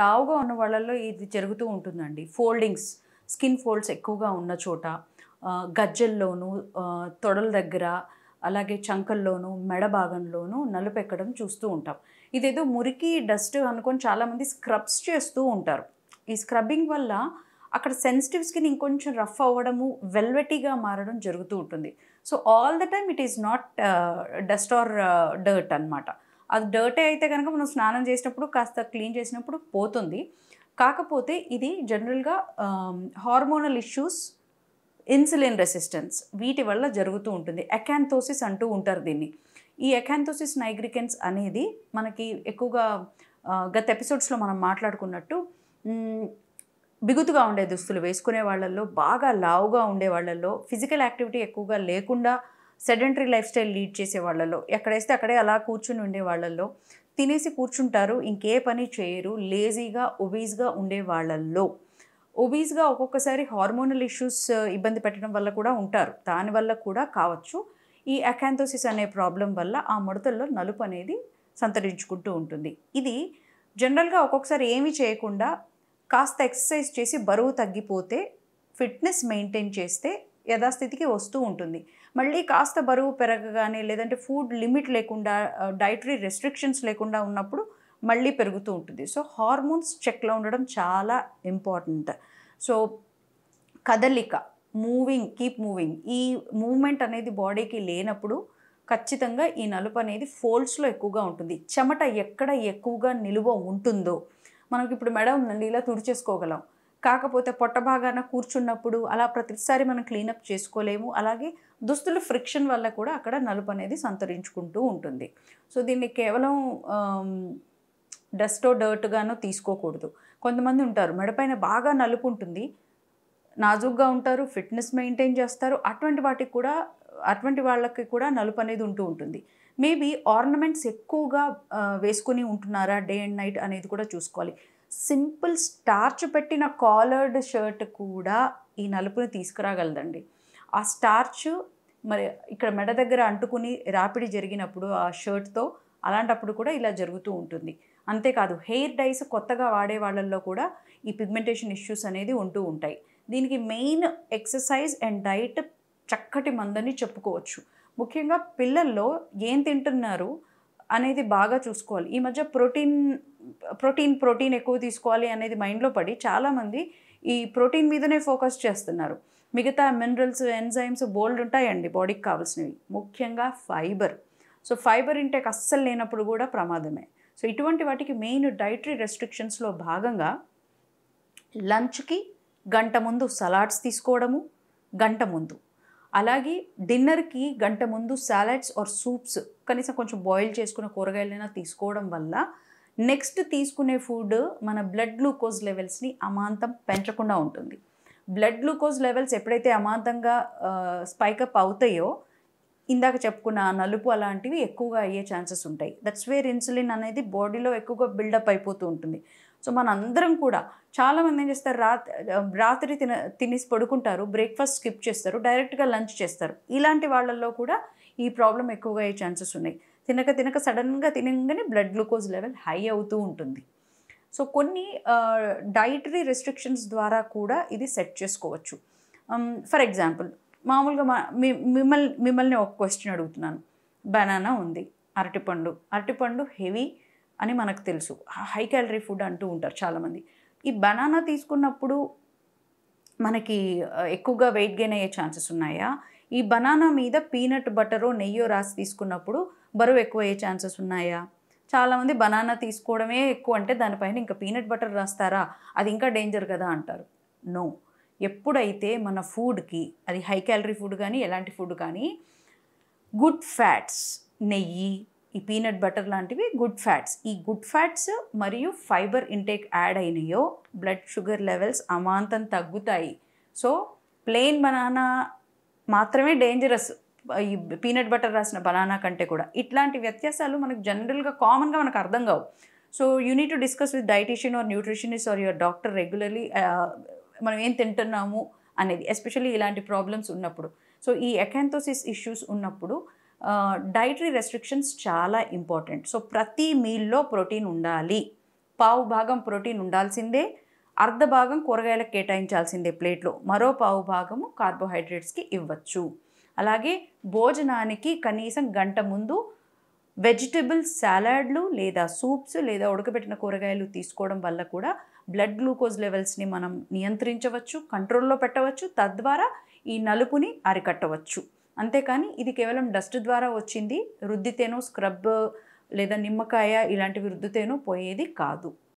లావుగా ఉన్న వాళ్ళల్లో ఇది జరుగుతూ ఉంటుందండి ఫోల్డింగ్స్ స్కిన్ ఫోల్డ్స్ ఎక్కువగా ఉన్న చోట గజ్జల్లోనూ తొడల దగ్గర అలాగే చంకల్లోనూ మెడ భాగంలోనూ నలుపెక్కడం చూస్తూ ఉంటాం ఇదేదో మురికి డస్ట్ అనుకొని చాలామంది స్క్రబ్స్ చేస్తూ ఉంటారు ఈ స్క్రబ్బింగ్ వల్ల అక్కడ సెన్సిటివ్ స్కిన్ ఇంకొంచెం రఫ్ అవ్వడము వెల్వెటీగా మారడం జరుగుతూ ఉంటుంది so all the time it is not dust or dirt అనమాట అది డర్టే అయితే కనుక మనం స్నానం చేసినప్పుడు కాస్త క్లీన్ చేసినప్పుడు పోతుంది కాకపోతే ఇది జనరల్గా హార్మోనల్ ఇష్యూస్ ఇన్సులిన్ రెసిస్టెన్స్ వీటి వల్ల జరుగుతూ ఉంటుంది ఎకాంతోసిస్ అంటూ ఉంటారు దీన్ని ఈ ఎకాంతోసిస్ నైగ్రికెన్స్ అనేది మనకి ఎక్కువగా గత ఎపిసోడ్స్లో మనం మాట్లాడుకున్నట్టు బిగుతుగా ఉండే దుస్తులు వేసుకునే వాళ్ళల్లో బాగా లావుగా ఉండే వాళ్ళల్లో ఫిజికల్ యాక్టివిటీ ఎక్కువగా లేకుండా సెడెంటరీ లైఫ్ స్టైల్ లీడ్ చేసే వాళ్ళలో ఎక్కడైతే అక్కడే అలా కూర్చుని ఉండే వాళ్ళల్లో తినేసి కూర్చుంటారు ఇంకే పని చేయరు లేజీగా ఒబీజ్గా ఉండే వాళ్ళల్లో ఒబీజ్గా ఒక్కొక్కసారి హార్మోనల్ ఇష్యూస్ ఇబ్బంది పెట్టడం వల్ల కూడా ఉంటారు దానివల్ల కూడా కావచ్చు ఈ అకాంథోసిస్ అనే ప్రాబ్లం వల్ల ఆ ముడతల్లో నలుపు అనేది సంతరించుకుంటూ ఉంటుంది ఇది జనరల్గా ఒక్కొక్కసారి ఏమీ చేయకుండా కాస్త ఎక్సర్సైజ్ చేసి బరువు తగ్గిపోతే ఫిట్నెస్ మెయింటైన్ చేస్తే యథాస్థితికి వస్తూ ఉంటుంది మళ్ళీ కాస్త బరువు పెరగగానే లేదంటే ఫుడ్ లిమిట్ లేకుండా డైటరీ రెస్ట్రిక్షన్స్ లేకుండా ఉన్నప్పుడు మళ్ళీ పెరుగుతూ ఉంటుంది సో హార్మోన్స్ చెక్లో ఉండడం చాలా ఇంపార్టెంట్ సో కదలిక మూవింగ్ కీప్ మూవింగ్ ఈ మూమెంట్ అనేది బాడీకి లేనప్పుడు ఖచ్చితంగా ఈ నలుపు అనేది ఫోల్స్లో ఎక్కువగా ఉంటుంది చెమట ఎక్కడ ఎక్కువగా నిలువ ఉంటుందో మనకి ఇప్పుడు మెడ ఉందండి ఇలా తుడిచేసుకోగలం కాకపోతే పొట్ట భాగాన కూర్చున్నప్పుడు అలా ప్రతిసారి మనం క్లీనప్ చేసుకోలేము అలాగే దుస్తులు ఫ్రిక్షన్ వల్ల కూడా అక్కడ నలుపు అనేది సంతరించుకుంటూ ఉంటుంది సో దీన్ని కేవలం డస్టో డర్ట్గానో తీసుకోకూడదు కొంతమంది ఉంటారు మెడపైన బాగా నలుపు ఉంటుంది నాజుగ్గా ఉంటారు ఫిట్నెస్ మెయింటైన్ చేస్తారు అటువంటి వాటికి కూడా అటువంటి వాళ్ళకి కూడా నలుపు అనేది ఉంటూ ఉంటుంది మేబీ ఆర్నమెంట్స్ ఎక్కువగా వేసుకుని ఉంటున్నారా డే అండ్ నైట్ అనేది కూడా చూసుకోవాలి సింపుల్ స్టార్చ్ పెట్టిన కాలర్డ్ షర్ట్ కూడా ఈ నలుపుని తీసుకురాగలదండి ఆ స్టార్చ్ మరి ఇక్కడ మెడ దగ్గర అంటుకుని రాపిడి జరిగినప్పుడు ఆ షర్ట్తో అలాంటప్పుడు కూడా ఇలా జరుగుతూ ఉంటుంది అంతేకాదు హెయిర్ డైస్ కొత్తగా వాడే వాళ్ళల్లో కూడా ఈ పిగ్మెంటేషన్ ఇష్యూస్ అనేది ఉంటూ ఉంటాయి దీనికి మెయిన్ ఎక్సర్సైజ్ అండ్ డైట్ చక్కటి మందని చెప్పుకోవచ్చు ముఖ్యంగా పిల్లల్లో ఏం తింటున్నారు అనేది బాగా చూసుకోవాలి ఈ మధ్య ప్రోటీన్ ప్రోటీన్ ప్రోటీన్ ఎక్కువ తీసుకోవాలి అనేది మైండ్లో పడి చాలామంది ఈ ప్రోటీన్ మీదనే ఫోకస్ చేస్తున్నారు మిగతా మినరల్స్ ఎంజైమ్స్ బోల్డ్ ఉంటాయండి బాడీకి కావాల్సినవి ముఖ్యంగా ఫైబర్ సో ఫైబర్ ఇంటెక్ అస్సలు లేనప్పుడు కూడా ప్రమాదమే సో ఇటువంటి వాటికి మెయిన్ డైటరీ రెస్ట్రిక్షన్స్లో భాగంగా లంచ్కి గంట ముందు సలాడ్స్ తీసుకోవడము గంట ముందు అలాగే డిన్నర్కి గంట ముందు సాలడ్స్ ఆర్ సూప్స్ కనీసం కొంచెం బాయిల్ చేసుకున్న కూరగాయలైనా తీసుకోవడం వల్ల నెక్స్ట్ తీసుకునే ఫుడ్ మన బ్లడ్ గ్లూకోజ్ లెవెల్స్ని అమాంతం పెంచకుండా ఉంటుంది బ్లడ్ గ్లూకోజ్ లెవెల్స్ ఎప్పుడైతే అమాంతంగా స్పైకప్ అవుతాయో ఇందాక చెప్పుకున్న నలుపు అలాంటివి ఎక్కువగా అయ్యే ఛాన్సెస్ ఉంటాయి దట్స్ వేర్ ఇన్సులిన్ అనేది బాడీలో ఎక్కువగా బిల్డప్ అయిపోతూ ఉంటుంది సో మనందరం కూడా చాలామంది ఏం చేస్తారు రాత్రి రాత్రి తిన తినేసి పడుకుంటారు బ్రేక్ఫాస్ట్ స్కిప్ చేస్తారు డైరెక్ట్గా లంచ్ చేస్తారు ఇలాంటి వాళ్ళల్లో కూడా ఈ ప్రాబ్లం ఎక్కువగా అయ్యే ఛాన్సెస్ ఉన్నాయి తినక తినక సడన్గా తినగానే బ్లడ్ గ్లూకోజ్ లెవెల్ హై అవుతూ ఉంటుంది సో కొన్ని డైటరీ రెస్ట్రిక్షన్స్ ద్వారా కూడా ఇది సెట్ చేసుకోవచ్చు ఫర్ ఎగ్జాంపుల్ మామూలుగా మిమ్మల్ని మిమ్మల్ని ఒక క్వశ్చన్ అడుగుతున్నాను బనానా ఉంది అరటిపండు అరటిపండు హెవీ అని మనకు తెలుసు హై క్యాలరీ ఫుడ్ అంటూ ఉంటారు చాలామంది ఈ బనానా తీసుకున్నప్పుడు మనకి ఎక్కువగా వెయిట్ గెయిన్ అయ్యే ఛాన్సెస్ ఉన్నాయా ఈ బనానా మీద పీనట్ బటరో నెయ్యో రాసి తీసుకున్నప్పుడు బరువు ఎక్కువ అయ్యే ఛాన్సెస్ ఉన్నాయా చాలామంది బనానా తీసుకోవడమే ఎక్కువ అంటే దానిపైన ఇంకా పీనట్ బటర్ రాస్తారా అది ఇంకా డేంజర్ కదా అంటారు నో ఎప్పుడైతే మన ఫుడ్కి అది హై క్యాలరీ ఫుడ్ కానీ ఎలాంటి ఫుడ్ కానీ గుడ్ ఫ్యాట్స్ నెయ్యి ఈ పీనట్ బటర్ లాంటివి గుడ్ ఫ్యాట్స్ ఈ గుడ్ ఫ్యాట్స్ మరియు ఫైబర్ ఇంటేక్ యాడ్ అయినాయో బ్లడ్ షుగర్ లెవెల్స్ అమాంతం తగ్గుతాయి సో ప్లెయిన్ బనానా మాత్రమే డేంజరస్ ఈ పీనట్ బటర్ రాసిన బనానా కంటే కూడా ఇట్లాంటి వ్యత్యాసాలు మనకు జనరల్గా కామన్గా మనకు అర్థం కావు so you need to discuss with dietitian or nutritionist or your doctor regularly మనం ఏం తింటున్నాము అనేది ఎస్పెషల్లీ ఇలాంటి ప్రాబ్లమ్స్ ఉన్నప్పుడు సో ఈ ఎకాంతోసిస్ ఇష్యూస్ ఉన్నప్పుడు డైటరీ రెస్ట్రిక్షన్స్ చాలా ఇంపార్టెంట్ సో ప్రతి మీల్లో ప్రోటీన్ ఉండాలి పావు భాగం ప్రోటీన్ ఉండాల్సిందే అర్ధ భాగం కూరగాయలకు కేటాయించాల్సిందే ప్లేట్లో మరో పావు భాగము కార్బోహైడ్రేట్స్కి ఇవ్వచ్చు అలాగే భోజనానికి కనీసం గంట ముందు వెజిటబుల్ సాలాడ్లు లేదా సూప్స్ లేదా ఉడకబెట్టిన కూరగాయలు తీసుకోవడం వల్ల కూడా బ్లడ్ గ్లూకోజ్ లెవెల్స్ని మనం నియంత్రించవచ్చు కంట్రోల్లో పెట్టవచ్చు తద్వారా ఈ నలుపుని అరికట్టవచ్చు అంతేకాని ఇది కేవలం డస్ట్ ద్వారా వచ్చింది రుద్దితేనో స్క్రబ్ లేదా నిమ్మకాయ ఇలాంటివి రుద్దితేనో పోయేది కాదు